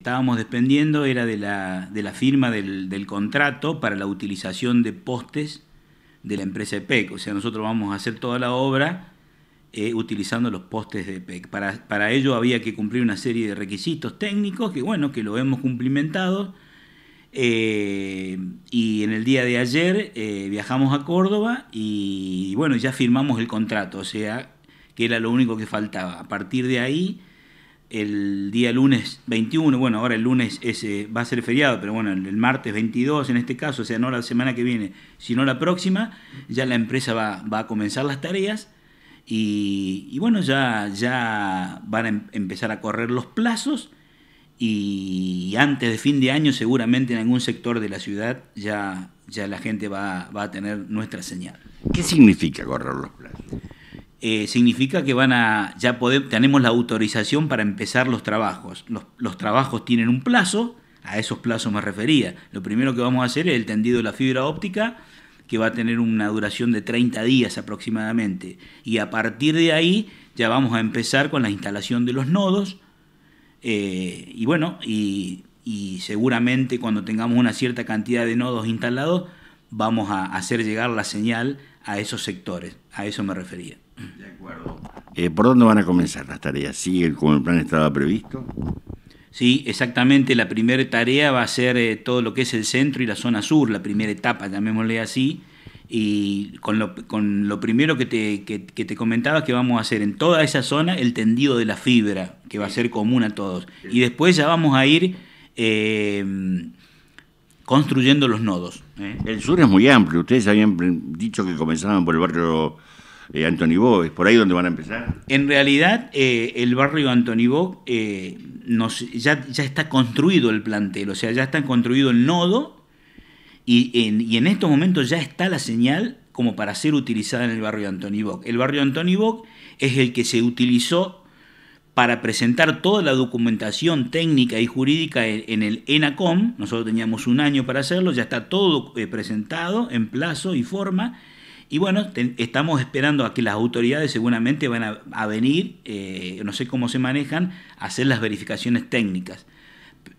estábamos dependiendo era de la, de la firma del, del, contrato para la utilización de postes de la empresa EPEC. O sea, nosotros vamos a hacer toda la obra eh, utilizando los postes de EPEC. Para, ello había que cumplir una serie de requisitos técnicos que, bueno, que lo hemos cumplimentado. Eh, y en el día de ayer eh, viajamos a Córdoba y bueno, ya firmamos el contrato, o sea, que era lo único que faltaba. A partir de ahí el día lunes 21, bueno, ahora el lunes eh, va a ser feriado, pero bueno, el, martes 22 en este caso, o sea, no la semana que viene, sino la próxima, ya la empresa va, a comenzar las tareas y, bueno, ya, ya van a em, empezar a correr los plazos y antes de fin de año seguramente en algún sector de la ciudad ya, ya la gente va, va a tener nuestra señal. ¿Qué significa correr los plazos? Eh, significa que van a, ya tenemos la autorización para empezar los trabajos. Los, trabajos tienen un plazo, a esos plazos me refería. Lo primero que vamos a hacer es el tendido de la fibra óptica, que va a tener una duración de 30 días aproximadamente. Y a partir de ahí ya vamos a empezar con la instalación de los nodos. Eh, y bueno, y seguramente cuando tengamos una cierta cantidad de nodos instalados, vamos a hacer llegar la señal a esos sectores. A eso me refería. De acuerdo. Eh, ¿Por dónde van a comenzar las tareas? ¿Sigue como el plan estaba previsto? Sí, exactamente. La primera tarea va a ser eh, todo lo que es el centro y la zona sur, la primera etapa, llamémosle así. Y con lo, primero que te, que, que comentaba que vamos a hacer en toda esa zona el tendido de la fibra, que va a ser común a todos. Y después ya vamos a ir eh, construyendo los nodos. El sur es muy amplio. Ustedes habían dicho que comenzaban por el barrio eh, bo ¿es por ahí donde van a empezar? En realidad, eh, el barrio Antony eh, ya, está construido el plantel, o sea, ya está construido el nodo y en, estos momentos ya está la señal como para ser utilizada en el barrio Bock. El barrio Bock es el que se utilizó para presentar toda la documentación técnica y jurídica en el ENACOM. Nosotros teníamos un año para hacerlo, ya está todo eh, presentado en plazo y forma y bueno, estamos esperando a que las autoridades seguramente van a, venir, eh, no sé cómo se manejan, a hacer las verificaciones técnicas.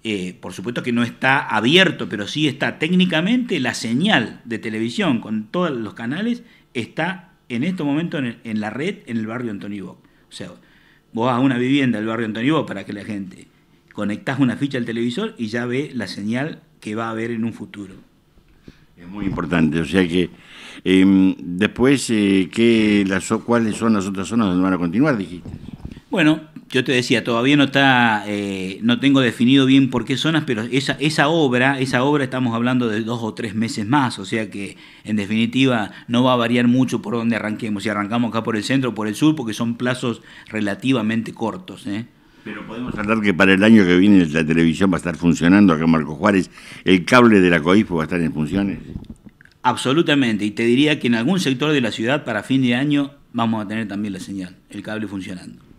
Eh, por supuesto que no está abierto, pero sí está técnicamente la señal de televisión con todos los canales, está en este momento en, la red en el barrio Ivo. O sea, vos a una vivienda del barrio Ivo para que la gente conectas una ficha al televisor y ya ve la señal que va a haber en un futuro. Es muy importante, o sea que em, después, eh, ¿qué, las, ¿cuáles son las otras zonas donde van a continuar, dijiste? Bueno, yo te decía, todavía no está, eh, no tengo definido bien por qué zonas, pero esa, esa obra, esa obra estamos hablando de dos o tres meses más, o sea que en definitiva no va a variar mucho por dónde arranquemos, si arrancamos acá por el centro o por el sur, porque son plazos relativamente cortos. ¿eh? Pero podemos tratar que para el año que viene la televisión va a estar funcionando acá en Marco Juárez, el cable de la COIFO va a estar en funciones. Absolutamente, y te diría que en algún sector de la ciudad para fin de año vamos a tener también la señal, el cable funcionando.